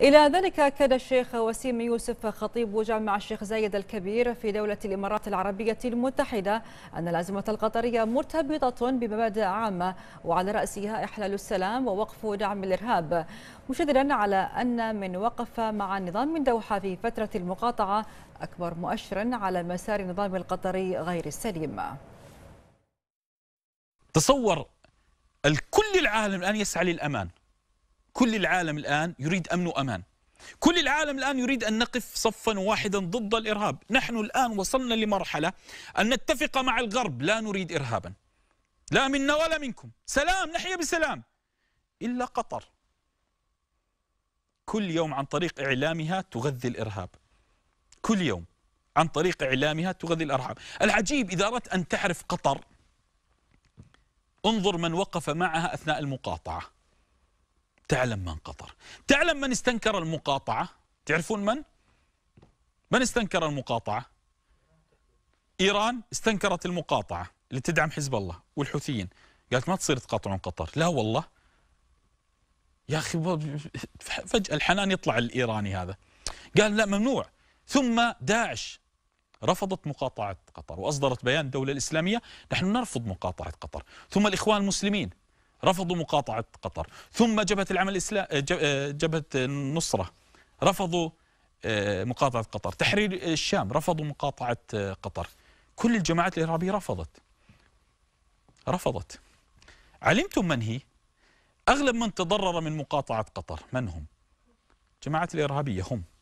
إلى ذلك أكد الشيخ وسيم يوسف خطيب جامع الشيخ زايد الكبير في دولة الإمارات العربية المتحدة أن الأزمة القطرية مرتبطة بمبادئ عامة وعلى رأسها إحلال السلام ووقف دعم الإرهاب مشددا على أن من وقف مع نظام الدوحة دوحة في فترة المقاطعة أكبر مؤشر على مسار النظام القطري غير السليم تصور الكل العالم الآن يسعى للأمان كل العالم الآن يريد أمن وأمان كل العالم الآن يريد أن نقف صفا واحدا ضد الإرهاب نحن الآن وصلنا لمرحلة أن نتفق مع الغرب لا نريد إرهابا لا منا ولا منكم سلام نحيا بسلام إلا قطر كل يوم عن طريق إعلامها تغذي الإرهاب كل يوم عن طريق إعلامها تغذي الإرهاب العجيب إذا أردت أن تعرف قطر انظر من وقف معها أثناء المقاطعة تعلم من قطر تعلم من استنكر المقاطعة تعرفون من؟ من استنكر المقاطعة؟ إيران استنكرت المقاطعة اللي تدعم حزب الله والحوثيين قالت ما تصير تقاطعون قطر لا والله يا أخي فجأة الحنان يطلع الإيراني هذا قال لا ممنوع ثم داعش رفضت مقاطعة قطر وأصدرت بيان الدولة الإسلامية نحن نرفض مقاطعة قطر ثم الإخوان المسلمين رفضوا مقاطعة قطر ثم جبهة العمل الإسلام آه، آه، جبهة النصرة رفضوا آه، مقاطعة قطر تحرير الشام رفضوا مقاطعة قطر كل الجماعات الإرهابية رفضت رفضت علمتم من هي؟ أغلب من تضرر من مقاطعة قطر من هم؟ جماعات الإرهابية هم